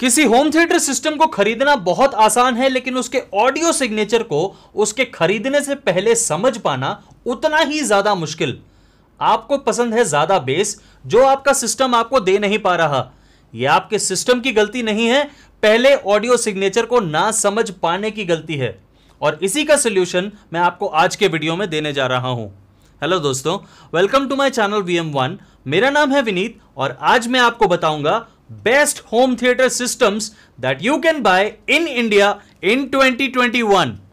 किसी home theatre system को खरीदना बहुत आसान है लेकिन उसके ऑडियो सिग्नेचर को उसके खरीदने से पहले समझ पाना उतना ही ज्यादा मुश्किल आपको पसंद है ज्यादा बेस जो आपका सिस्टम आपको दे नहीं पा रहा यह आपके सिस्टम की गलती नहीं है पहले ऑडियो सिग्नेचर को ना समझ पाने की गलती है और इसी का सोल्यूशन मैं आपको आज के वीडियो में देने जा रहा हूं हेलो दोस्तों welcome to my channel V M one मेरा नाम है विनीत और आज मैं आपको बताऊंगा best home theater systems that you can buy in India in 2021.